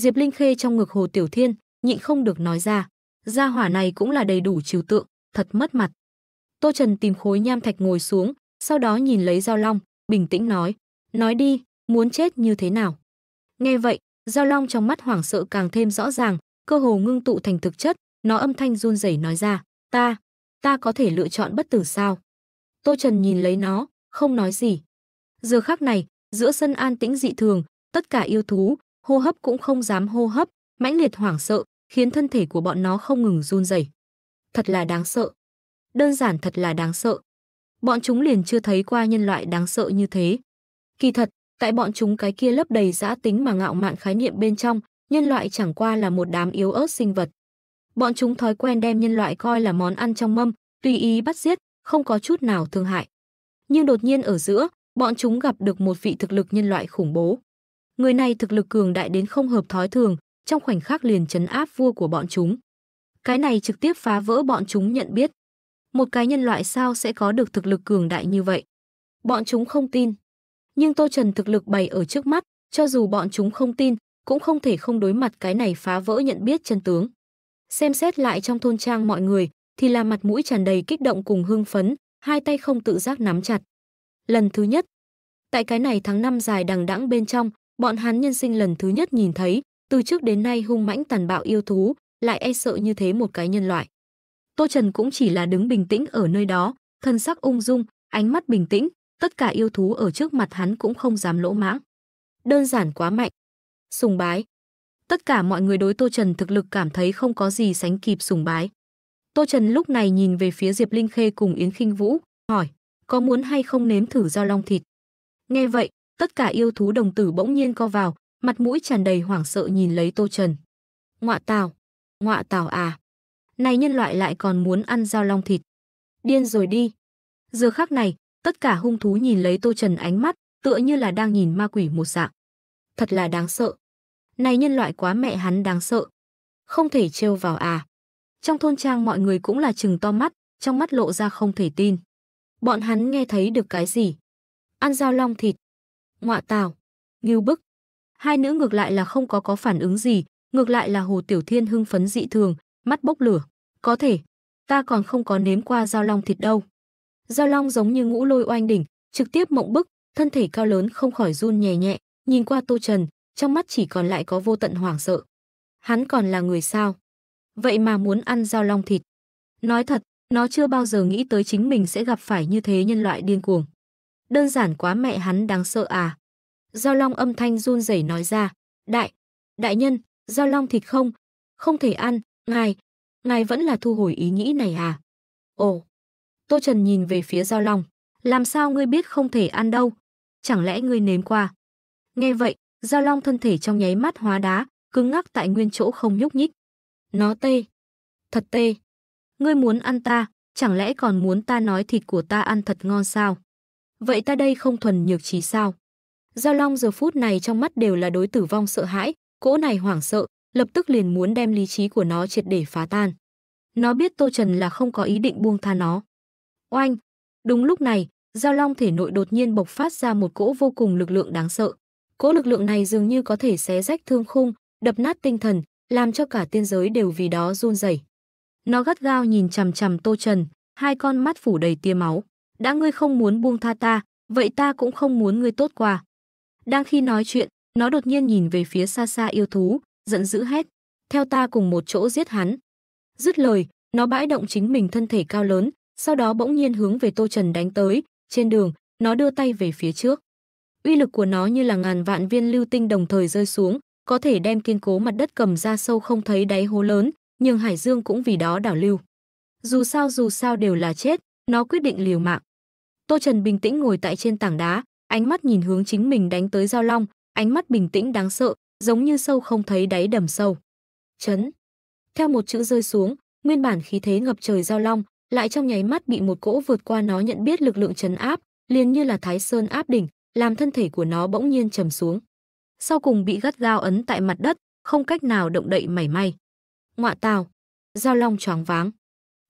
Diệp Linh Khê trong ngực Hồ Tiểu Thiên, nhịn không được nói ra. Gia hỏa này cũng là đầy đủ chiều tượng, thật mất mặt. Tô Trần tìm khối nham thạch ngồi xuống, sau đó nhìn lấy Giao Long, bình tĩnh nói. Nói đi, muốn chết như thế nào? Nghe vậy, Giao Long trong mắt hoảng sợ càng thêm rõ ràng, cơ hồ ngưng tụ thành thực chất, nó âm thanh run rẩy nói ra. Ta, ta có thể lựa chọn bất tử sao? Tô Trần nhìn lấy nó, không nói gì. Giờ khắc này, giữa sân an tĩnh dị thường, tất cả yêu thú, hô hấp cũng không dám hô hấp, mãnh liệt hoảng sợ, khiến thân thể của bọn nó không ngừng run rẩy. Thật là đáng sợ. Đơn giản thật là đáng sợ. Bọn chúng liền chưa thấy qua nhân loại đáng sợ như thế. Kỳ thật, tại bọn chúng cái kia lấp đầy dã tính mà ngạo mạn khái niệm bên trong, nhân loại chẳng qua là một đám yếu ớt sinh vật. Bọn chúng thói quen đem nhân loại coi là món ăn trong mâm, tùy ý bắt giết, không có chút nào thương hại. Nhưng đột nhiên ở giữa, bọn chúng gặp được một vị thực lực nhân loại khủng bố. Người này thực lực cường đại đến không hợp thói thường, trong khoảnh khắc liền chấn áp vua của bọn chúng. Cái này trực tiếp phá vỡ bọn chúng nhận biết. Một cái nhân loại sao sẽ có được thực lực cường đại như vậy? Bọn chúng không tin. Nhưng Tô Trần thực lực bày ở trước mắt, cho dù bọn chúng không tin, cũng không thể không đối mặt cái này phá vỡ nhận biết chân tướng. Xem xét lại trong thôn trang mọi người, thì là mặt mũi tràn đầy kích động cùng hưng phấn, hai tay không tự giác nắm chặt. Lần thứ nhất, tại cái này tháng năm dài đằng đẵng bên trong, Bọn hắn nhân sinh lần thứ nhất nhìn thấy, từ trước đến nay hung mãnh tàn bạo yêu thú, lại e sợ như thế một cái nhân loại. Tô Trần cũng chỉ là đứng bình tĩnh ở nơi đó, thân sắc ung dung, ánh mắt bình tĩnh, tất cả yêu thú ở trước mặt hắn cũng không dám lỗ mãng. Đơn giản quá mạnh. Sùng bái. Tất cả mọi người đối Tô Trần thực lực cảm thấy không có gì sánh kịp sùng bái. Tô Trần lúc này nhìn về phía Diệp Linh Khê cùng Yến Khinh Vũ, hỏi, có muốn hay không nếm thử giao long thịt? Nghe vậy, tất cả yêu thú đồng tử bỗng nhiên co vào, mặt mũi tràn đầy hoảng sợ nhìn lấy Tô Trần. Ngọa tào, ngọa tào à. Này nhân loại lại còn muốn ăn dao long thịt. Điên rồi đi. Giờ khắc này, tất cả hung thú nhìn lấy Tô Trần ánh mắt, tựa như là đang nhìn ma quỷ một dạng. Thật là đáng sợ. Này nhân loại quá mẹ hắn đáng sợ. Không thể trêu vào à. Trong thôn trang mọi người cũng là chừng to mắt, trong mắt lộ ra không thể tin. Bọn hắn nghe thấy được cái gì? Ăn dao long thịt. Ngoạ tào, Ngưu Bức. Hai nữ ngược lại là không có có phản ứng gì, ngược lại là Hồ Tiểu Thiên hưng phấn dị thường, mắt bốc lửa. Có thể, ta còn không có nếm qua giao long thịt đâu. Giao long giống như ngũ lôi oanh đỉnh, trực tiếp mộng bức, thân thể cao lớn không khỏi run nhẹ nhẹ, nhìn qua Tô Trần, trong mắt chỉ còn lại có vô tận hoảng sợ. Hắn còn là người sao? Vậy mà muốn ăn giao long thịt. Nói thật, nó chưa bao giờ nghĩ tới chính mình sẽ gặp phải như thế nhân loại điên cuồng đơn giản quá mẹ hắn đáng sợ à. Giao Long âm thanh run rẩy nói ra, đại, đại nhân, Giao Long thịt không, không thể ăn, ngài, ngài vẫn là thu hồi ý nghĩ này à. Ồ, Tô Trần nhìn về phía Giao Long, làm sao ngươi biết không thể ăn đâu, chẳng lẽ ngươi nếm qua. Nghe vậy, Giao Long thân thể trong nháy mắt hóa đá, cứng ngắc tại nguyên chỗ không nhúc nhích. Nó tê. Thật tê. Ngươi muốn ăn ta, chẳng lẽ còn muốn ta nói thịt của ta ăn thật ngon sao? Vậy ta đây không thuần nhược trí sao? Giao Long giờ phút này trong mắt đều là đối tử vong sợ hãi, cỗ này hoảng sợ, lập tức liền muốn đem lý trí của nó triệt để phá tan. Nó biết Tô Trần là không có ý định buông tha nó. Oanh! Đúng lúc này, Giao Long thể nội đột nhiên bộc phát ra một cỗ vô cùng lực lượng đáng sợ. Cỗ lực lượng này dường như có thể xé rách thương khung, đập nát tinh thần, làm cho cả tiên giới đều vì đó run rẩy. Nó gắt gao nhìn chằm chằm Tô Trần, hai con mắt phủ đầy tia máu đã ngươi không muốn buông tha ta, vậy ta cũng không muốn ngươi tốt quà. Đang khi nói chuyện, nó đột nhiên nhìn về phía xa xa yêu thú, giận dữ hét, theo ta cùng một chỗ giết hắn. Dứt lời, nó bãi động chính mình thân thể cao lớn, sau đó bỗng nhiên hướng về Tô Trần đánh tới, trên đường, nó đưa tay về phía trước. Uy lực của nó như là ngàn vạn viên lưu tinh đồng thời rơi xuống, có thể đem kiên cố mặt đất cầm ra sâu không thấy đáy hố lớn, nhưng Hải Dương cũng vì đó đảo lưu. Dù sao dù sao đều là chết, nó quyết định liều mạng. Tô Trần bình tĩnh ngồi tại trên tảng đá, ánh mắt nhìn hướng chính mình đánh tới giao long, ánh mắt bình tĩnh đáng sợ, giống như sâu không thấy đáy đầm sâu. Chấn. Theo một chữ rơi xuống, nguyên bản khí thế ngập trời giao long, lại trong nháy mắt bị một cỗ vượt qua nó nhận biết lực lượng chấn áp, liền như là Thái Sơn áp đỉnh, làm thân thể của nó bỗng nhiên trầm xuống. Sau cùng bị gắt gao ấn tại mặt đất, không cách nào động đậy mảy may. Ngọa tào, giao long choáng váng,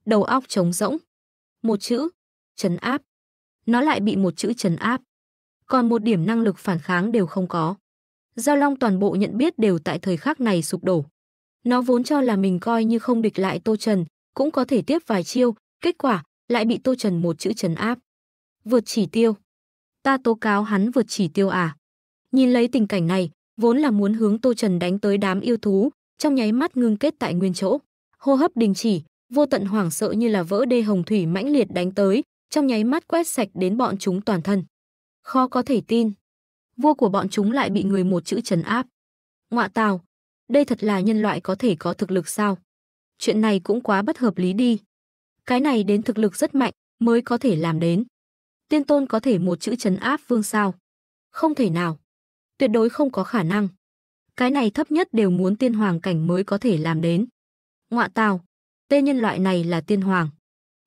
đầu óc trống rỗng. Một chữ, chấn áp nó lại bị một chữ trấn áp. Còn một điểm năng lực phản kháng đều không có. Giao Long toàn bộ nhận biết đều tại thời khắc này sụp đổ. Nó vốn cho là mình coi như không địch lại Tô Trần, cũng có thể tiếp vài chiêu, kết quả lại bị Tô Trần một chữ trấn áp. Vượt chỉ tiêu. Ta tố cáo hắn vượt chỉ tiêu à? Nhìn lấy tình cảnh này, vốn là muốn hướng Tô Trần đánh tới đám yêu thú, trong nháy mắt ngưng kết tại nguyên chỗ. Hô hấp đình chỉ, vô tận hoảng sợ như là vỡ đê hồng thủy mãnh liệt đánh tới, trong nháy mắt quét sạch đến bọn chúng toàn thân. Khó có thể tin, vua của bọn chúng lại bị người một chữ trấn áp. Ngoạ tào, đây thật là nhân loại có thể có thực lực sao? Chuyện này cũng quá bất hợp lý đi. Cái này đến thực lực rất mạnh mới có thể làm đến. Tiên tôn có thể một chữ trấn áp vương sao? Không thể nào. Tuyệt đối không có khả năng. Cái này thấp nhất đều muốn tiên hoàng cảnh mới có thể làm đến. Ngoạ tào, tên nhân loại này là tiên hoàng.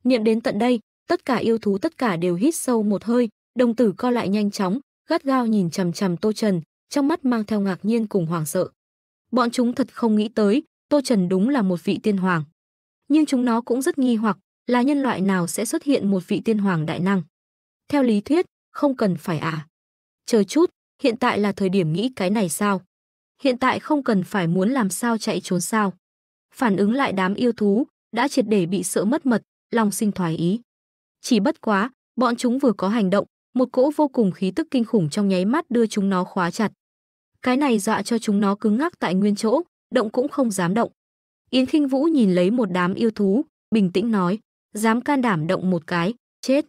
Niệm đến tận đây, tất cả yêu thú tất cả đều hít sâu một hơi, đồng tử co lại nhanh chóng, gắt gao nhìn chằm chằm Tô Trần, trong mắt mang theo ngạc nhiên cùng hoàng sợ. Bọn chúng thật không nghĩ tới, Tô Trần đúng là một vị tiên hoàng. Nhưng chúng nó cũng rất nghi hoặc, là nhân loại nào sẽ xuất hiện một vị tiên hoàng đại năng. Theo lý thuyết, không cần phải à. Chờ chút, hiện tại là thời điểm nghĩ cái này sao? Hiện tại không cần phải muốn làm sao chạy trốn sao? Phản ứng lại đám yêu thú, đã triệt để bị sợ mất mật, lòng sinh thoái ý. Chỉ bất quá, bọn chúng vừa có hành động, một cỗ vô cùng khí tức kinh khủng trong nháy mắt đưa chúng nó khóa chặt. Cái này dọa cho chúng nó cứng ngắc tại nguyên chỗ, động cũng không dám động. Yến Khinh Vũ nhìn lấy một đám yêu thú, bình tĩnh nói, dám can đảm động một cái, chết.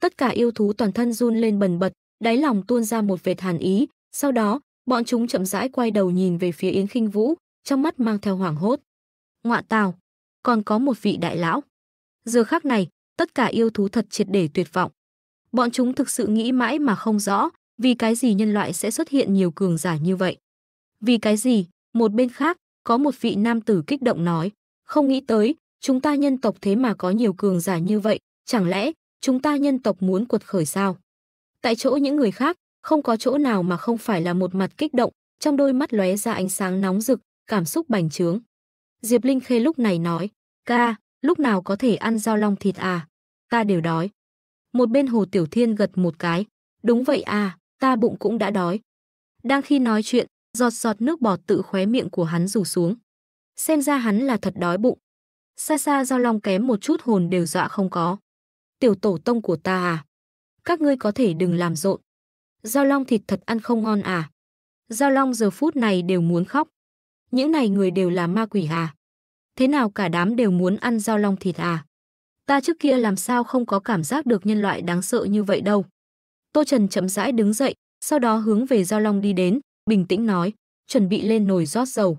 Tất cả yêu thú toàn thân run lên bần bật, đáy lòng tuôn ra một vệt hàn ý, sau đó, bọn chúng chậm rãi quay đầu nhìn về phía Yến Khinh Vũ, trong mắt mang theo hoảng hốt. Ngọa tào, còn có một vị đại lão. Giờ khắc này, tất cả yêu thú thật triệt để tuyệt vọng. Bọn chúng thực sự nghĩ mãi mà không rõ, vì cái gì nhân loại sẽ xuất hiện nhiều cường giả như vậy. Vì cái gì, một bên khác, có một vị nam tử kích động nói, không nghĩ tới, chúng ta nhân tộc thế mà có nhiều cường giả như vậy, chẳng lẽ chúng ta nhân tộc muốn cuột khởi sao? Tại chỗ những người khác, không có chỗ nào mà không phải là một mặt kích động, trong đôi mắt lóe ra ánh sáng nóng rực, cảm xúc bành trướng. Diệp Linh Khê lúc này nói, ca, lúc nào có thể ăn giao long thịt à? Ta đều đói. Một bên Hồ Tiểu Thiên gật một cái. Đúng vậy à, ta bụng cũng đã đói. Đang khi nói chuyện, giọt giọt nước bọt tự khóe miệng của hắn rủ xuống. Xem ra hắn là thật đói bụng. Xa xa giao long kém một chút hồn đều dọa không có. Tiểu tổ tông của ta à? Các ngươi có thể đừng làm rộn. Giao long thịt thật ăn không ngon à? Giao long giờ phút này đều muốn khóc. Những này người đều là ma quỷ à? thế nào cả đám đều muốn ăn giao long thịt à? Ta trước kia làm sao không có cảm giác được nhân loại đáng sợ như vậy đâu. Tô Trần chậm rãi đứng dậy, sau đó hướng về giao long đi đến, bình tĩnh nói, chuẩn bị lên nồi rót dầu.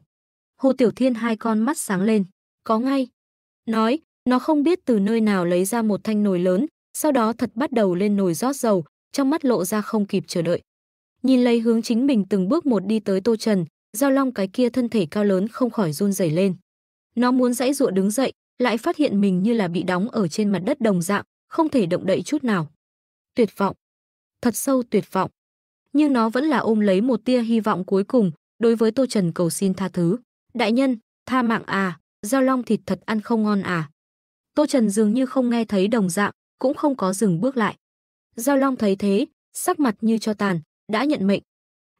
Hồ Tiểu Thiên hai con mắt sáng lên, có ngay. Nói, nó không biết từ nơi nào lấy ra một thanh nồi lớn, sau đó thật bắt đầu lên nồi rót dầu, trong mắt lộ ra không kịp chờ đợi. Nhìn lấy hướng chính mình từng bước một đi tới Tô Trần, Giao Long cái kia thân thể cao lớn không khỏi run rẩy lên. Nó muốn dãy dụa đứng dậy, lại phát hiện mình như là bị đóng ở trên mặt đất đồng dạng, không thể động đậy chút nào. Tuyệt vọng. Thật sâu tuyệt vọng. Nhưng nó vẫn là ôm lấy một tia hy vọng cuối cùng, đối với Tô Trần cầu xin tha thứ. Đại nhân, tha mạng à, giao long thịt thật ăn không ngon à. Tô Trần dường như không nghe thấy đồng dạng, cũng không có dừng bước lại. Giao long thấy thế, sắc mặt như cho tàn, đã nhận mệnh.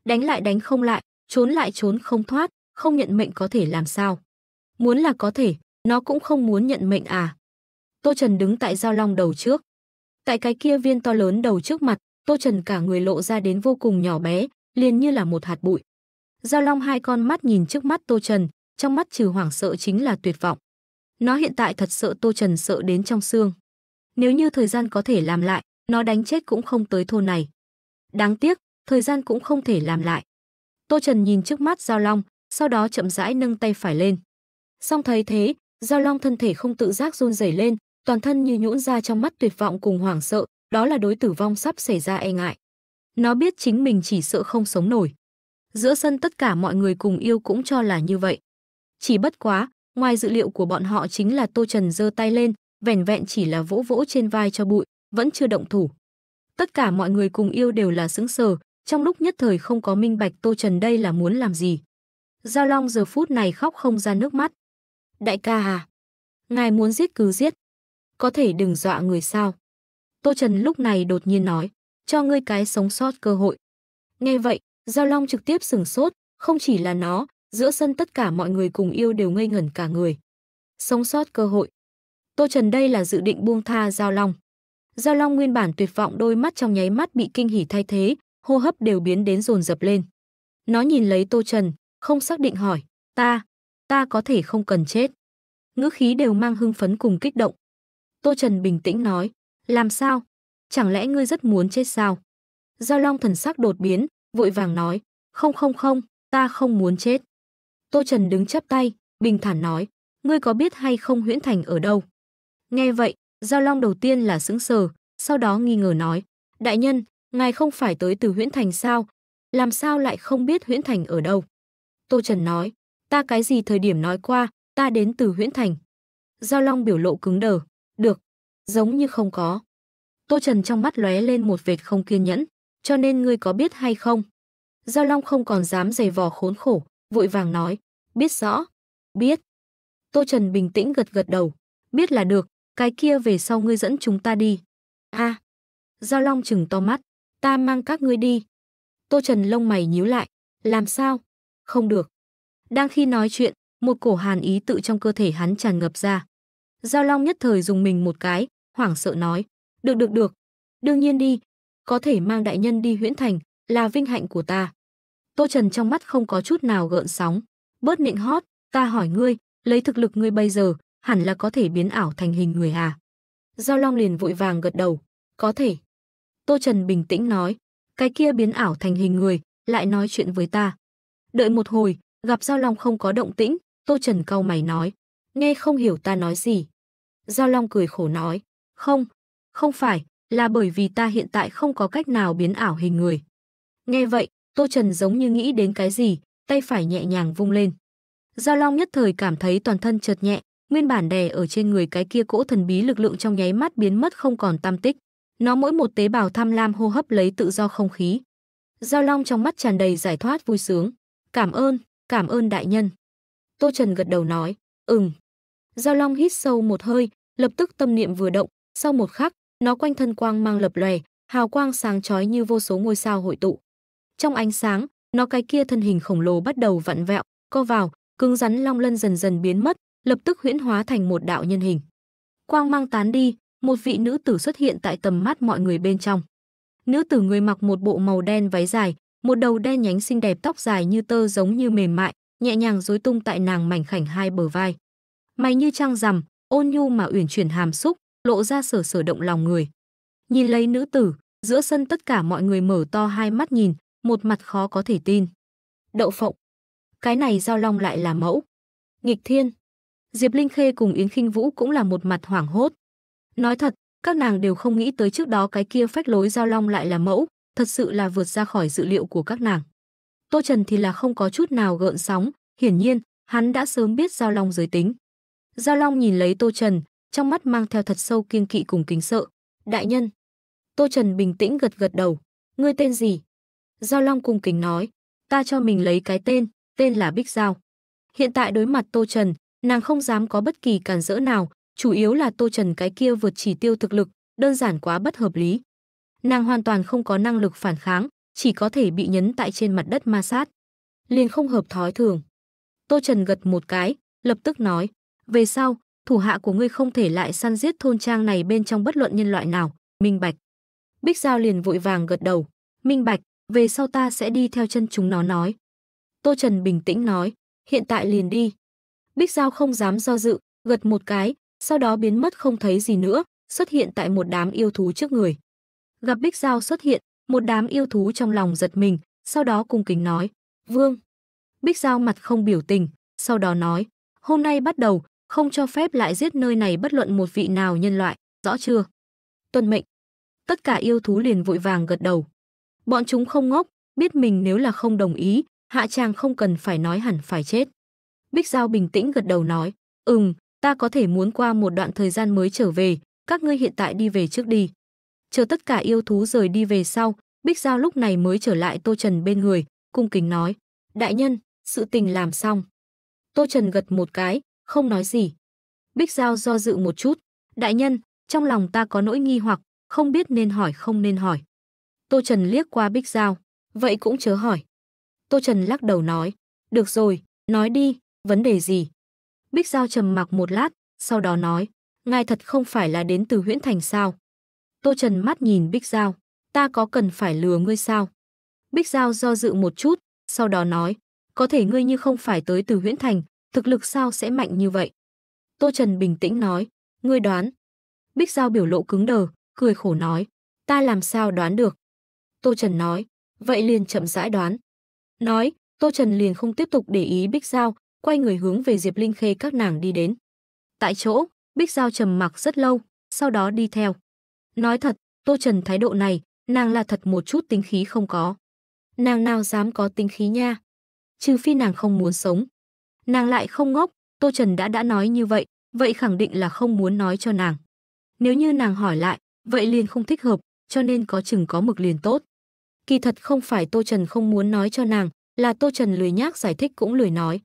Đánh lại đánh không lại, trốn lại trốn không thoát, không nhận mệnh có thể làm sao. Muốn là có thể, nó cũng không muốn nhận mệnh à. Tô Trần đứng tại giao long đầu trước. Tại cái kia viên to lớn đầu trước mặt, Tô Trần cả người lộ ra đến vô cùng nhỏ bé, liền như là một hạt bụi. Giao long hai con mắt nhìn trước mắt Tô Trần, trong mắt trừ hoảng sợ chính là tuyệt vọng. Nó hiện tại thật sợ Tô Trần sợ đến trong xương. Nếu như thời gian có thể làm lại, nó đánh chết cũng không tới thôn này. Đáng tiếc, thời gian cũng không thể làm lại. Tô Trần nhìn trước mắt Giao Long, sau đó chậm rãi nâng tay phải lên. Song thấy thế, Giao Long thân thể không tự giác run rẩy lên, toàn thân như nhũn ra trong mắt tuyệt vọng cùng hoảng sợ, đó là đối tử vong sắp xảy ra e ngại. Nó biết chính mình chỉ sợ không sống nổi. Giữa sân tất cả mọi người cùng yêu cũng cho là như vậy. Chỉ bất quá, ngoài dự liệu của bọn họ chính là Tô Trần giơ tay lên, vẻn vẹn chỉ là vỗ vỗ trên vai cho bụi, vẫn chưa động thủ. Tất cả mọi người cùng yêu đều là sững sờ, trong lúc nhất thời không có minh bạch Tô Trần đây là muốn làm gì. Giao Long giờ phút này khóc không ra nước mắt, Đại ca à, ngài muốn giết cứ giết. Có thể đừng dọa người sao. Tô Trần lúc này đột nhiên nói, cho ngươi cái sống sót cơ hội. Nghe vậy, Giao Long trực tiếp sửng sốt, không chỉ là nó, giữa sân tất cả mọi người cùng yêu đều ngây ngẩn cả người. Sống sót cơ hội. Tô Trần đây là dự định buông tha Giao Long. Giao Long nguyên bản tuyệt vọng đôi mắt trong nháy mắt bị kinh hỉ thay thế, hô hấp đều biến đến rồn dập lên. Nó nhìn lấy Tô Trần, không xác định hỏi, ta, ta có thể không cần chết. Ngữ khí đều mang hưng phấn cùng kích động. Tô Trần bình tĩnh nói, làm sao? Chẳng lẽ ngươi rất muốn chết sao? Giao Long thần sắc đột biến, vội vàng nói, không không không, ta không muốn chết. Tô Trần đứng chắp tay, bình thản nói, ngươi có biết hay không huyễn thành ở đâu? Nghe vậy, Giao Long đầu tiên là sững sờ, sau đó nghi ngờ nói, đại nhân, ngài không phải tới từ huyễn thành sao? Làm sao lại không biết huyễn thành ở đâu? Tô Trần nói, ta cái gì thời điểm nói qua, ta đến từ huyễn thành. Giao Long biểu lộ cứng đờ, được, giống như không có. Tô Trần trong mắt lóe lên một vệt không kiên nhẫn, cho nên ngươi có biết hay không? Giao Long không còn dám giày vò khốn khổ, vội vàng nói, biết rõ, biết. Tô Trần bình tĩnh gật gật đầu, biết là được, cái kia về sau ngươi dẫn chúng ta đi. a Giao Long chừng to mắt, ta mang các ngươi đi. Tô Trần lông mày nhíu lại, làm sao? Không được. Đang khi nói chuyện, một cổ hàn ý tự trong cơ thể hắn tràn ngập ra. Giao Long nhất thời dùng mình một cái, hoảng sợ nói, được được được, đương nhiên đi, có thể mang đại nhân đi huyễn thành, là vinh hạnh của ta. Tô Trần trong mắt không có chút nào gợn sóng, bớt nịnh hót, ta hỏi ngươi, lấy thực lực ngươi bây giờ, hẳn là có thể biến ảo thành hình người à. Giao Long liền vội vàng gật đầu, có thể. Tô Trần bình tĩnh nói, cái kia biến ảo thành hình người, lại nói chuyện với ta. Đợi một hồi, Gặp Giao Long không có động tĩnh, Tô Trần cau mày nói, nghe không hiểu ta nói gì. Giao Long cười khổ nói, không, không phải, là bởi vì ta hiện tại không có cách nào biến ảo hình người. Nghe vậy, Tô Trần giống như nghĩ đến cái gì, tay phải nhẹ nhàng vung lên. Giao Long nhất thời cảm thấy toàn thân chợt nhẹ, nguyên bản đè ở trên người cái kia cỗ thần bí lực lượng trong nháy mắt biến mất không còn tam tích. Nó mỗi một tế bào tham lam hô hấp lấy tự do không khí. Giao Long trong mắt tràn đầy giải thoát vui sướng. Cảm ơn. Cảm ơn đại nhân. Tô Trần gật đầu nói, ừm. Giao Long hít sâu một hơi, lập tức tâm niệm vừa động, sau một khắc, nó quanh thân quang mang lập lòe, hào quang sáng chói như vô số ngôi sao hội tụ. Trong ánh sáng, nó cái kia thân hình khổng lồ bắt đầu vặn vẹo, co vào, cứng rắn long lân dần dần biến mất, lập tức huyễn hóa thành một đạo nhân hình. Quang mang tán đi, một vị nữ tử xuất hiện tại tầm mắt mọi người bên trong. Nữ tử người mặc một bộ màu đen váy dài, một đầu đen nhánh xinh đẹp tóc dài như tơ giống như mềm mại, nhẹ nhàng rối tung tại nàng mảnh khảnh hai bờ vai. Mày như trăng rằm, ôn nhu mà uyển chuyển hàm xúc, lộ ra sở sở động lòng người. Nhìn lấy nữ tử, giữa sân tất cả mọi người mở to hai mắt nhìn, một mặt khó có thể tin. Đậu phộng. Cái này giao long lại là mẫu. Nghịch thiên. Diệp Linh Khê cùng Yến Khinh Vũ cũng là một mặt hoảng hốt. Nói thật, các nàng đều không nghĩ tới trước đó cái kia phách lối giao long lại là mẫu, thật sự là vượt ra khỏi dự liệu của các nàng. Tô Trần thì là không có chút nào gợn sóng, hiển nhiên, hắn đã sớm biết Giao Long giới tính. Giao Long nhìn lấy Tô Trần, trong mắt mang theo thật sâu kiên kỵ cùng kính sợ. Đại nhân. Tô Trần bình tĩnh gật gật đầu. Ngươi tên gì? Giao Long cung kính nói. Ta cho mình lấy cái tên, tên là Bích Giao. Hiện tại đối mặt Tô Trần, nàng không dám có bất kỳ cản rỡ nào, chủ yếu là Tô Trần cái kia vượt chỉ tiêu thực lực, đơn giản quá bất hợp lý nàng hoàn toàn không có năng lực phản kháng, chỉ có thể bị nhấn tại trên mặt đất ma sát. Liền không hợp thói thường. Tô Trần gật một cái, lập tức nói, về sau, thủ hạ của ngươi không thể lại săn giết thôn trang này bên trong bất luận nhân loại nào, minh bạch. Bích Giao liền vội vàng gật đầu, minh bạch, về sau ta sẽ đi theo chân chúng nó nói. Tô Trần bình tĩnh nói, hiện tại liền đi. Bích Giao không dám do dự, gật một cái, sau đó biến mất không thấy gì nữa, xuất hiện tại một đám yêu thú trước người gặp Bích Giao xuất hiện, một đám yêu thú trong lòng giật mình, sau đó cung kính nói, Vương. Bích Giao mặt không biểu tình, sau đó nói, hôm nay bắt đầu, không cho phép lại giết nơi này bất luận một vị nào nhân loại, rõ chưa? Tuân mệnh. Tất cả yêu thú liền vội vàng gật đầu. Bọn chúng không ngốc, biết mình nếu là không đồng ý, hạ chàng không cần phải nói hẳn phải chết. Bích Giao bình tĩnh gật đầu nói, ừm, ta có thể muốn qua một đoạn thời gian mới trở về, các ngươi hiện tại đi về trước đi chờ tất cả yêu thú rời đi về sau, Bích Giao lúc này mới trở lại Tô Trần bên người, cung kính nói, đại nhân, sự tình làm xong. Tô Trần gật một cái, không nói gì. Bích Giao do dự một chút, đại nhân, trong lòng ta có nỗi nghi hoặc, không biết nên hỏi không nên hỏi. Tô Trần liếc qua Bích Giao, vậy cũng chớ hỏi. Tô Trần lắc đầu nói, được rồi, nói đi, vấn đề gì? Bích Giao trầm mặc một lát, sau đó nói, ngài thật không phải là đến từ huyễn thành sao? Tô Trần mắt nhìn Bích Giao, ta có cần phải lừa ngươi sao? Bích Giao do dự một chút, sau đó nói, có thể ngươi như không phải tới từ huyễn thành, thực lực sao sẽ mạnh như vậy? Tô Trần bình tĩnh nói, ngươi đoán. Bích Giao biểu lộ cứng đờ, cười khổ nói, ta làm sao đoán được? Tô Trần nói, vậy liền chậm rãi đoán. Nói, Tô Trần liền không tiếp tục để ý Bích Giao, quay người hướng về Diệp Linh Khê các nàng đi đến. Tại chỗ, Bích Giao trầm mặc rất lâu, sau đó đi theo. Nói thật, Tô Trần thái độ này, nàng là thật một chút tính khí không có. Nàng nào dám có tính khí nha. Trừ phi nàng không muốn sống. Nàng lại không ngốc, Tô Trần đã đã nói như vậy, vậy khẳng định là không muốn nói cho nàng. Nếu như nàng hỏi lại, vậy liền không thích hợp, cho nên có chừng có mực liền tốt. Kỳ thật không phải Tô Trần không muốn nói cho nàng, là Tô Trần lười nhác giải thích cũng lười nói.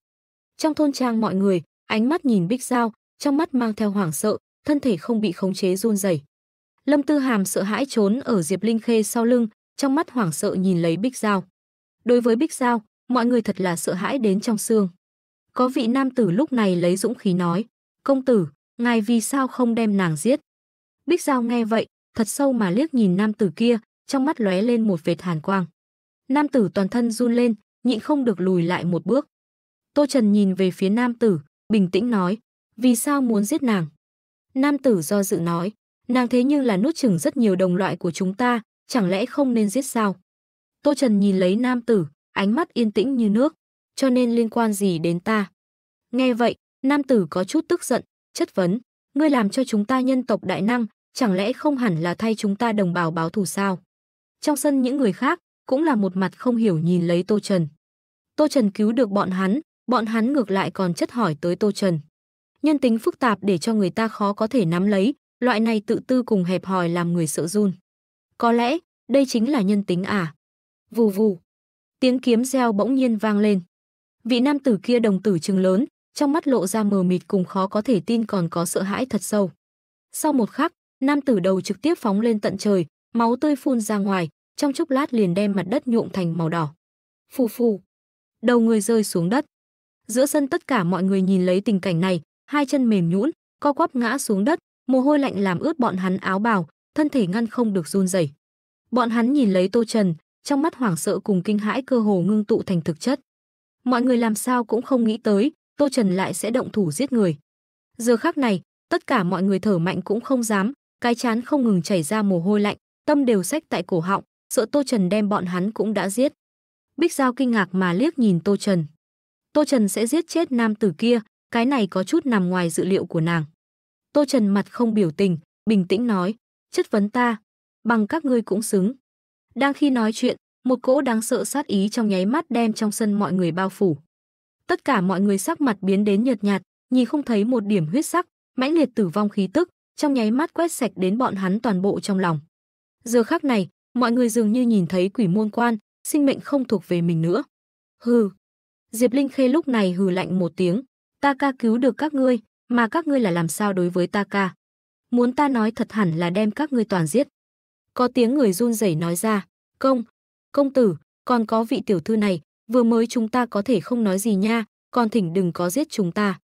Trong thôn trang mọi người, ánh mắt nhìn Bích Giao, trong mắt mang theo hoảng sợ, thân thể không bị khống chế run rẩy. Lâm Tư Hàm sợ hãi trốn ở Diệp Linh Khê sau lưng, trong mắt hoảng sợ nhìn lấy Bích Giao. Đối với Bích Giao, mọi người thật là sợ hãi đến trong xương. Có vị nam tử lúc này lấy dũng khí nói, công tử, ngài vì sao không đem nàng giết? Bích Giao nghe vậy, thật sâu mà liếc nhìn nam tử kia, trong mắt lóe lên một vệt hàn quang. Nam tử toàn thân run lên, nhịn không được lùi lại một bước. Tô Trần nhìn về phía nam tử, bình tĩnh nói, vì sao muốn giết nàng? Nam tử do dự nói, Nàng thế nhưng là nuốt chừng rất nhiều đồng loại của chúng ta, chẳng lẽ không nên giết sao? Tô Trần nhìn lấy nam tử, ánh mắt yên tĩnh như nước, cho nên liên quan gì đến ta? Nghe vậy, nam tử có chút tức giận, chất vấn, ngươi làm cho chúng ta nhân tộc đại năng, chẳng lẽ không hẳn là thay chúng ta đồng bào báo thù sao? Trong sân những người khác, cũng là một mặt không hiểu nhìn lấy Tô Trần. Tô Trần cứu được bọn hắn, bọn hắn ngược lại còn chất hỏi tới Tô Trần. Nhân tính phức tạp để cho người ta khó có thể nắm lấy, loại này tự tư cùng hẹp hòi làm người sợ run. Có lẽ, đây chính là nhân tính à? Vù vù. Tiếng kiếm reo bỗng nhiên vang lên. Vị nam tử kia đồng tử trừng lớn, trong mắt lộ ra mờ mịt cùng khó có thể tin còn có sợ hãi thật sâu. Sau một khắc, nam tử đầu trực tiếp phóng lên tận trời, máu tươi phun ra ngoài, trong chốc lát liền đem mặt đất nhuộm thành màu đỏ. Phù phù. Đầu người rơi xuống đất. Giữa sân tất cả mọi người nhìn lấy tình cảnh này, hai chân mềm nhũn, co quắp ngã xuống đất, mồ hôi lạnh làm ướt bọn hắn áo bào, thân thể ngăn không được run rẩy. Bọn hắn nhìn lấy Tô Trần, trong mắt hoảng sợ cùng kinh hãi cơ hồ ngưng tụ thành thực chất. Mọi người làm sao cũng không nghĩ tới, Tô Trần lại sẽ động thủ giết người. Giờ khắc này, tất cả mọi người thở mạnh cũng không dám, cái chán không ngừng chảy ra mồ hôi lạnh, tâm đều sách tại cổ họng, sợ Tô Trần đem bọn hắn cũng đã giết. Bích Giao kinh ngạc mà liếc nhìn Tô Trần. Tô Trần sẽ giết chết nam tử kia, cái này có chút nằm ngoài dự liệu của nàng. Tô Trần mặt không biểu tình, bình tĩnh nói, chất vấn ta, bằng các ngươi cũng xứng. Đang khi nói chuyện, một cỗ đáng sợ sát ý trong nháy mắt đem trong sân mọi người bao phủ. Tất cả mọi người sắc mặt biến đến nhợt nhạt, nhìn không thấy một điểm huyết sắc, mãnh liệt tử vong khí tức, trong nháy mắt quét sạch đến bọn hắn toàn bộ trong lòng. Giờ khắc này, mọi người dường như nhìn thấy quỷ môn quan, sinh mệnh không thuộc về mình nữa. Hừ. Diệp Linh Khê lúc này hừ lạnh một tiếng, ta ca cứu được các ngươi, mà các ngươi là làm sao đối với ta ca? Muốn ta nói thật hẳn là đem các ngươi toàn giết. Có tiếng người run rẩy nói ra, công, công tử, còn có vị tiểu thư này, vừa mới chúng ta có thể không nói gì nha, còn thỉnh đừng có giết chúng ta.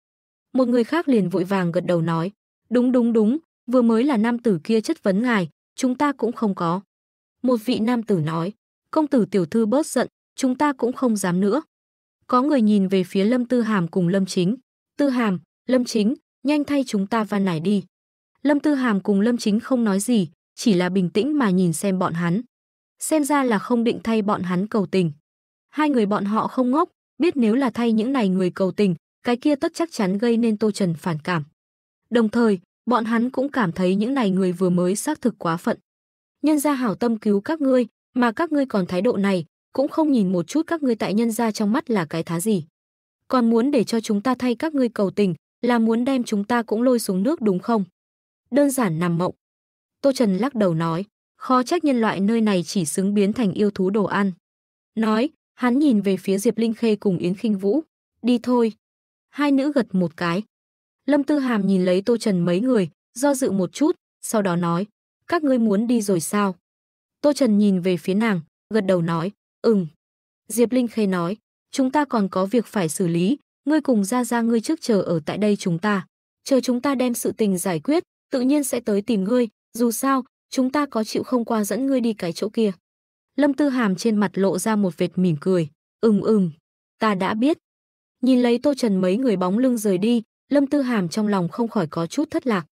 Một người khác liền vội vàng gật đầu nói, đúng đúng đúng, vừa mới là nam tử kia chất vấn ngài, chúng ta cũng không có. Một vị nam tử nói, công tử tiểu thư bớt giận, chúng ta cũng không dám nữa. Có người nhìn về phía Lâm Tư Hàm cùng Lâm Chính. Tư Hàm, Lâm Chính, nhanh thay chúng ta van nải đi. Lâm Tư Hàm cùng Lâm Chính không nói gì, chỉ là bình tĩnh mà nhìn xem bọn hắn. Xem ra là không định thay bọn hắn cầu tình. Hai người bọn họ không ngốc, biết nếu là thay những này người cầu tình, cái kia tất chắc chắn gây nên Tô Trần phản cảm. Đồng thời, bọn hắn cũng cảm thấy những này người vừa mới xác thực quá phận. Nhân gia hảo tâm cứu các ngươi, mà các ngươi còn thái độ này, cũng không nhìn một chút các ngươi tại nhân gia trong mắt là cái thá gì. Còn muốn để cho chúng ta thay các ngươi cầu tình, là muốn đem chúng ta cũng lôi xuống nước đúng không? Đơn giản nằm mộng. Tô Trần lắc đầu nói, khó trách nhân loại nơi này chỉ xứng biến thành yêu thú đồ ăn. Nói, hắn nhìn về phía Diệp Linh Khê cùng Yến Khinh Vũ, đi thôi. Hai nữ gật một cái. Lâm Tư Hàm nhìn lấy Tô Trần mấy người, do dự một chút, sau đó nói, các ngươi muốn đi rồi sao? Tô Trần nhìn về phía nàng, gật đầu nói, ừm. Diệp Linh Khê nói, chúng ta còn có việc phải xử lý, ngươi cùng ra ra ngươi trước chờ ở tại đây chúng ta, chờ chúng ta đem sự tình giải quyết, tự nhiên sẽ tới tìm ngươi, dù sao, chúng ta có chịu không qua dẫn ngươi đi cái chỗ kia. Lâm Tư Hàm trên mặt lộ ra một vệt mỉm cười, ừm ừm, ta đã biết. Nhìn lấy Tô Trần mấy người bóng lưng rời đi, Lâm Tư Hàm trong lòng không khỏi có chút thất lạc.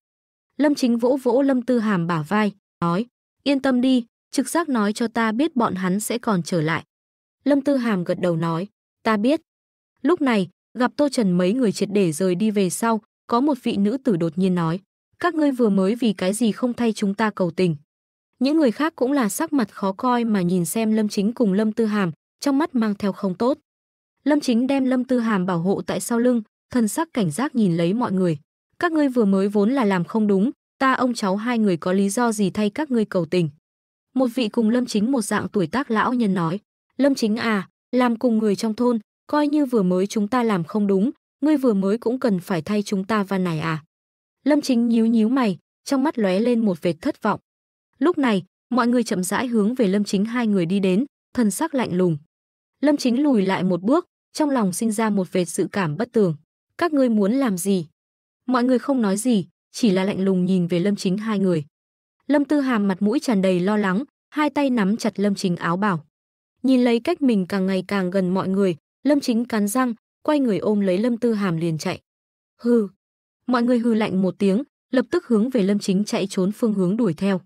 Lâm Chính vỗ vỗ Lâm Tư Hàm bả vai, nói, yên tâm đi, trực giác nói cho ta biết bọn hắn sẽ còn trở lại. Lâm Tư Hàm gật đầu nói, ta biết. Lúc này, Gặp Tô Trần mấy người triệt để rời đi về sau, có một vị nữ tử đột nhiên nói, các ngươi vừa mới vì cái gì không thay chúng ta cầu tình. Những người khác cũng là sắc mặt khó coi mà nhìn xem Lâm Chính cùng Lâm Tư Hàm, trong mắt mang theo không tốt. Lâm Chính đem Lâm Tư Hàm bảo hộ tại sau lưng, thân sắc cảnh giác nhìn lấy mọi người. Các ngươi vừa mới vốn là làm không đúng, ta ông cháu hai người có lý do gì thay các ngươi cầu tình. Một vị cùng Lâm Chính một dạng tuổi tác lão nhân nói, Lâm Chính à, làm cùng người trong thôn, coi như vừa mới chúng ta làm không đúng, ngươi vừa mới cũng cần phải thay chúng ta van này à? Lâm Chính nhíu nhíu mày, trong mắt lóe lên một vệt thất vọng. Lúc này, mọi người chậm rãi hướng về Lâm Chính hai người đi đến, thần sắc lạnh lùng. Lâm Chính lùi lại một bước, trong lòng sinh ra một vệt sự cảm bất tường. Các ngươi muốn làm gì? Mọi người không nói gì, chỉ là lạnh lùng nhìn về Lâm Chính hai người. Lâm Tư Hàm mặt mũi tràn đầy lo lắng, hai tay nắm chặt Lâm Chính áo bảo. Nhìn lấy cách mình càng ngày càng gần mọi người, Lâm Chính cắn răng, quay người ôm lấy Lâm Tư Hàm liền chạy. Hừ. Mọi người hừ lạnh một tiếng, lập tức hướng về Lâm Chính chạy trốn phương hướng đuổi theo.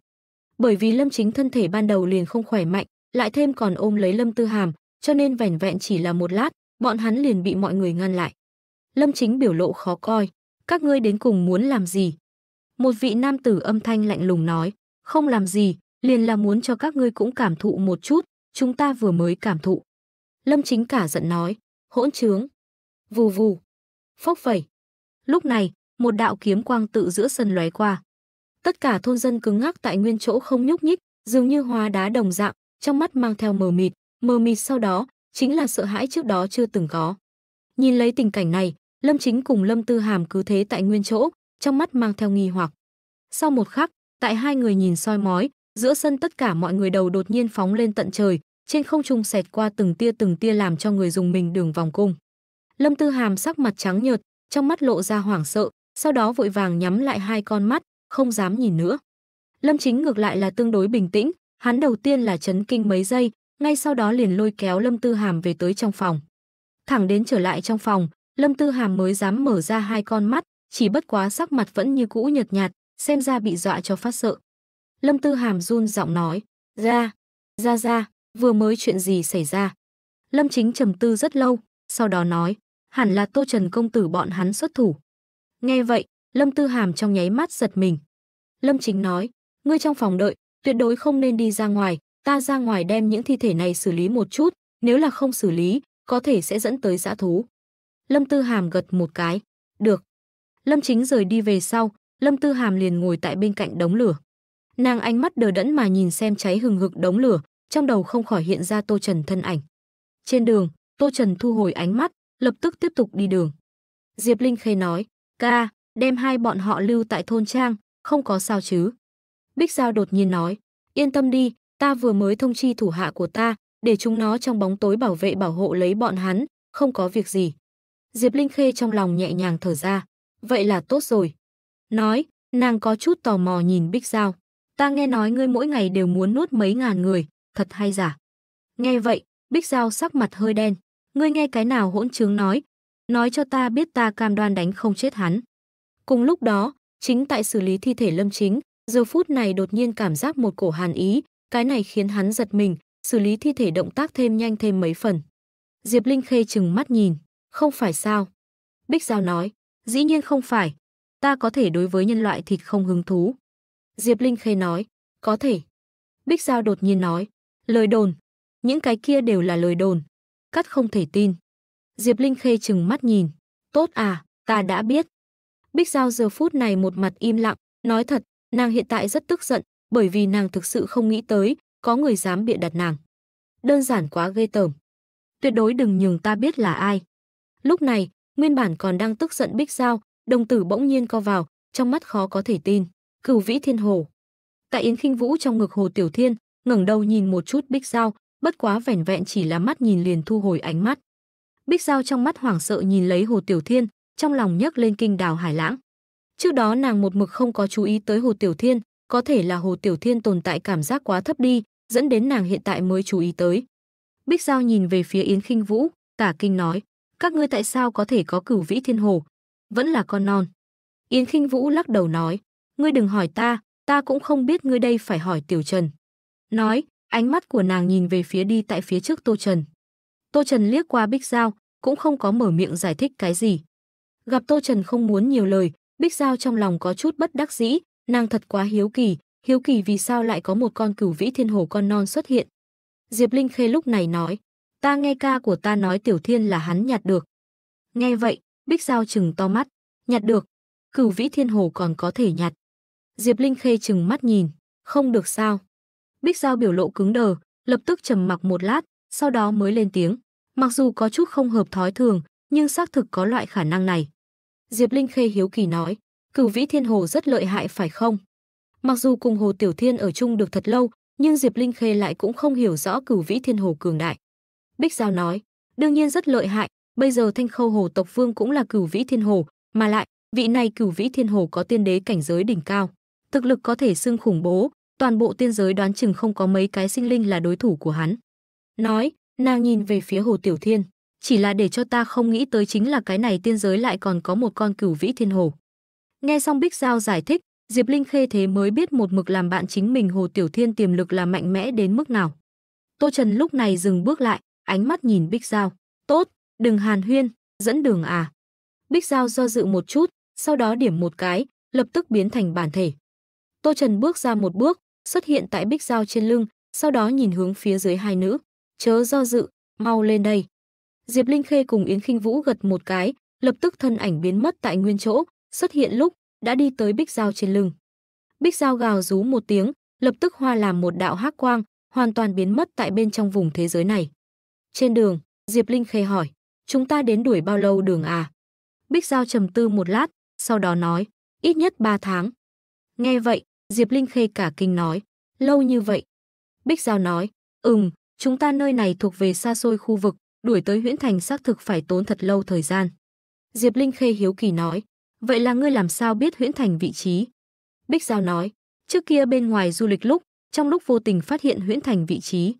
Bởi vì Lâm Chính thân thể ban đầu liền không khỏe mạnh, lại thêm còn ôm lấy Lâm Tư Hàm, cho nên vẻn vẹn chỉ là một lát, bọn hắn liền bị mọi người ngăn lại. Lâm Chính biểu lộ khó coi, các ngươi đến cùng muốn làm gì? Một vị nam tử âm thanh lạnh lùng nói, không làm gì, liền là muốn cho các ngươi cũng cảm thụ một chút, chúng ta vừa mới cảm thụ. Lâm Chính cả giận nói, hỗn trướng. Vù vù. Phốc phẩy. Lúc này, một đạo kiếm quang tự giữa sân lóe qua. Tất cả thôn dân cứng ngắc tại nguyên chỗ không nhúc nhích, dường như hóa đá đồng dạng, trong mắt mang theo mờ mịt, mờ mịt sau đó chính là sợ hãi trước đó chưa từng có. Nhìn lấy tình cảnh này, Lâm Chính cùng Lâm Tư Hàm cứ thế tại nguyên chỗ, trong mắt mang theo nghi hoặc. Sau một khắc, tại hai người nhìn soi mói, giữa sân tất cả mọi người đầu đột nhiên phóng lên tận trời, trên không trung xẹt qua từng tia từng tia làm cho người dùng mình đường vòng cung. Lâm Tư Hàm sắc mặt trắng nhợt, trong mắt lộ ra hoảng sợ, sau đó vội vàng nhắm lại hai con mắt, không dám nhìn nữa. Lâm Chính ngược lại là tương đối bình tĩnh, hắn đầu tiên là chấn kinh mấy giây, ngay sau đó liền lôi kéo Lâm Tư Hàm về tới trong phòng. Thẳng đến trở lại trong phòng, Lâm Tư Hàm mới dám mở ra hai con mắt, chỉ bất quá sắc mặt vẫn như cũ nhợt nhạt, xem ra bị dọa cho phát sợ. Lâm Tư Hàm run giọng nói, ra, ra ra vừa mới chuyện gì xảy ra lâm chính trầm tư rất lâu sau đó nói hẳn là tô trần công tử bọn hắn xuất thủ nghe vậy lâm tư hàm trong nháy mắt giật mình lâm chính nói ngươi trong phòng đợi tuyệt đối không nên đi ra ngoài ta ra ngoài đem những thi thể này xử lý một chút nếu là không xử lý có thể sẽ dẫn tới dã thú lâm tư hàm gật một cái được lâm chính rời đi về sau lâm tư hàm liền ngồi tại bên cạnh đống lửa nàng ánh mắt đờ đẫn mà nhìn xem cháy hừng hực đống lửa trong đầu không khỏi hiện ra Tô Trần thân ảnh. Trên đường, Tô Trần thu hồi ánh mắt, lập tức tiếp tục đi đường. Diệp Linh Khê nói, ca, đem hai bọn họ lưu tại thôn trang, không có sao chứ. Bích Giao đột nhiên nói, yên tâm đi, ta vừa mới thông chi thủ hạ của ta, để chúng nó trong bóng tối bảo vệ bảo hộ lấy bọn hắn, không có việc gì. Diệp Linh Khê trong lòng nhẹ nhàng thở ra, vậy là tốt rồi. Nói, nàng có chút tò mò nhìn Bích Giao, ta nghe nói ngươi mỗi ngày đều muốn nuốt mấy ngàn người, thật hay giả. Nghe vậy, Bích Giao sắc mặt hơi đen. Ngươi nghe cái nào hỗn trướng nói. Nói cho ta biết ta cam đoan đánh không chết hắn. Cùng lúc đó, chính tại xử lý thi thể lâm chính, giờ phút này đột nhiên cảm giác một cổ hàn ý, cái này khiến hắn giật mình, xử lý thi thể động tác thêm nhanh thêm mấy phần. Diệp Linh Khê chừng mắt nhìn, không phải sao. Bích Giao nói, dĩ nhiên không phải, ta có thể đối với nhân loại thịt không hứng thú. Diệp Linh Khê nói, có thể. Bích Giao đột nhiên nói, Lời đồn, những cái kia đều là lời đồn, cắt không thể tin. Diệp Linh Khê chừng mắt nhìn, tốt à, ta đã biết. Bích Giao giờ phút này một mặt im lặng, nói thật, nàng hiện tại rất tức giận, bởi vì nàng thực sự không nghĩ tới, có người dám bịa đặt nàng. Đơn giản quá ghê tởm. Tuyệt đối đừng nhường ta biết là ai. Lúc này, nguyên bản còn đang tức giận Bích Giao, đồng tử bỗng nhiên co vào, trong mắt khó có thể tin. Cửu vĩ thiên hồ. Tại Yến khinh Vũ trong ngực Hồ Tiểu Thiên, ngẩng đầu nhìn một chút Bích Giao, bất quá vẻn vẹn chỉ là mắt nhìn liền thu hồi ánh mắt. Bích Giao trong mắt hoảng sợ nhìn lấy Hồ Tiểu Thiên, trong lòng nhấc lên kinh đào hải lãng. Trước đó nàng một mực không có chú ý tới Hồ Tiểu Thiên, có thể là Hồ Tiểu Thiên tồn tại cảm giác quá thấp đi, dẫn đến nàng hiện tại mới chú ý tới. Bích Giao nhìn về phía Yến Khinh Vũ, cả kinh nói: "Các ngươi tại sao có thể có Cửu Vĩ Thiên Hồ? Vẫn là con non?" Yến Khinh Vũ lắc đầu nói: "Ngươi đừng hỏi ta, ta cũng không biết ngươi đây phải hỏi Tiểu Trần." nói, ánh mắt của nàng nhìn về phía đi tại phía trước Tô Trần. Tô Trần liếc qua Bích Giao, cũng không có mở miệng giải thích cái gì. Gặp Tô Trần không muốn nhiều lời, Bích Giao trong lòng có chút bất đắc dĩ, nàng thật quá hiếu kỳ, hiếu kỳ vì sao lại có một con cửu vĩ thiên hồ con non xuất hiện. Diệp Linh Khê lúc này nói, ta nghe ca của ta nói Tiểu Thiên là hắn nhặt được. Nghe vậy, Bích Giao chừng to mắt, nhặt được, cửu vĩ thiên hồ còn có thể nhặt. Diệp Linh Khê chừng mắt nhìn, không được sao. Bích Giao biểu lộ cứng đờ, lập tức trầm mặc một lát, sau đó mới lên tiếng. Mặc dù có chút không hợp thói thường, nhưng xác thực có loại khả năng này. Diệp Linh Khê hiếu kỳ nói, cửu vĩ thiên hồ rất lợi hại phải không? Mặc dù cùng Hồ Tiểu Thiên ở chung được thật lâu, nhưng Diệp Linh Khê lại cũng không hiểu rõ cửu vĩ thiên hồ cường đại. Bích Giao nói, đương nhiên rất lợi hại, bây giờ thanh khâu hồ tộc vương cũng là cửu vĩ thiên hồ, mà lại, vị này cửu vĩ thiên hồ có tiên đế cảnh giới đỉnh cao. Thực lực có thể xưng khủng bố, toàn bộ tiên giới đoán chừng không có mấy cái sinh linh là đối thủ của hắn. Nói, nàng nhìn về phía Hồ Tiểu Thiên, chỉ là để cho ta không nghĩ tới chính là cái này tiên giới lại còn có một con cửu vĩ thiên hồ. Nghe xong Bích Giao giải thích, Diệp Linh Khê thế mới biết một mực làm bạn chính mình Hồ Tiểu Thiên tiềm lực là mạnh mẽ đến mức nào. Tô Trần lúc này dừng bước lại, ánh mắt nhìn Bích Giao. Tốt, đừng hàn huyên, dẫn đường à. Bích Giao do dự một chút, sau đó điểm một cái, lập tức biến thành bản thể. Tô Trần bước ra một bước, xuất hiện tại bích dao trên lưng, sau đó nhìn hướng phía dưới hai nữ. Chớ do dự, mau lên đây. Diệp Linh Khê cùng Yến Khinh Vũ gật một cái, lập tức thân ảnh biến mất tại nguyên chỗ, xuất hiện lúc đã đi tới bích dao trên lưng. Bích dao gào rú một tiếng, lập tức hoa làm một đạo hắc quang, hoàn toàn biến mất tại bên trong vùng thế giới này. Trên đường, Diệp Linh Khê hỏi, chúng ta đến đuổi bao lâu đường à? Bích dao trầm tư một lát, sau đó nói, ít nhất 3 tháng. Nghe vậy, Diệp Linh Khê cả kinh nói, lâu như vậy. Bích Giao nói, ừm, chúng ta nơi này thuộc về xa xôi khu vực, đuổi tới huyễn thành xác thực phải tốn thật lâu thời gian. Diệp Linh Khê hiếu kỳ nói, vậy là ngươi làm sao biết huyễn thành vị trí? Bích Giao nói, trước kia bên ngoài du lịch lúc, trong lúc vô tình phát hiện huyễn thành vị trí.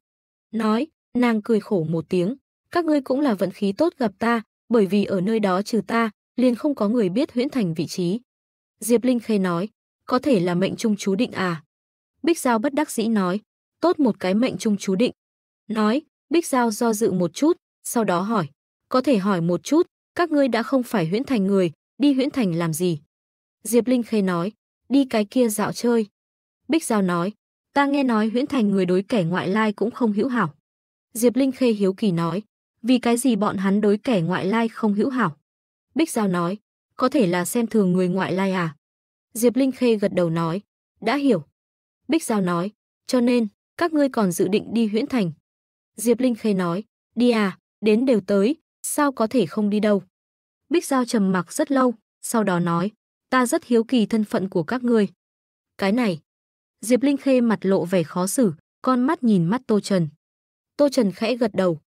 Nói, nàng cười khổ một tiếng, các ngươi cũng là vận khí tốt gặp ta, bởi vì ở nơi đó trừ ta, liền không có người biết huyễn thành vị trí. Diệp Linh Khê nói, có thể là mệnh trung chú định à? Bích Giao bất đắc dĩ nói, tốt một cái mệnh trung chú định. Nói, Bích Giao do dự một chút, sau đó hỏi, có thể hỏi một chút, các ngươi đã không phải huyễn thành người, đi huyễn thành làm gì? Diệp Linh Khê nói, đi cái kia dạo chơi. Bích Giao nói, ta nghe nói huyễn thành người đối kẻ ngoại lai cũng không hữu hảo. Diệp Linh Khê hiếu kỳ nói, vì cái gì bọn hắn đối kẻ ngoại lai không hữu hảo? Bích Giao nói, có thể là xem thường người ngoại lai à? Diệp Linh Khê gật đầu nói, đã hiểu. Bích Giao nói, cho nên, các ngươi còn dự định đi huyễn thành. Diệp Linh Khê nói, đi à, đến đều tới, sao có thể không đi đâu. Bích Giao trầm mặc rất lâu, sau đó nói, ta rất hiếu kỳ thân phận của các ngươi. Cái này, Diệp Linh Khê mặt lộ vẻ khó xử, con mắt nhìn mắt Tô Trần. Tô Trần khẽ gật đầu.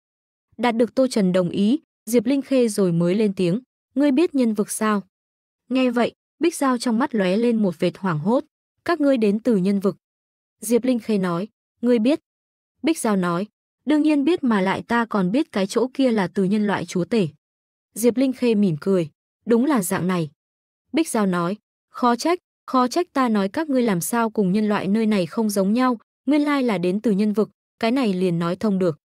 Đạt được Tô Trần đồng ý, Diệp Linh Khê rồi mới lên tiếng, ngươi biết nhân vực sao? Nghe vậy, Bích Giao trong mắt lóe lên một vệt hoảng hốt. Các ngươi đến từ nhân vực. Diệp Linh Khê nói, ngươi biết. Bích Giao nói, đương nhiên biết mà lại ta còn biết cái chỗ kia là từ nhân loại chúa tể. Diệp Linh Khê mỉm cười, đúng là dạng này. Bích Giao nói, khó trách, khó trách ta nói các ngươi làm sao cùng nhân loại nơi này không giống nhau, nguyên lai là đến từ nhân vực, cái này liền nói thông được.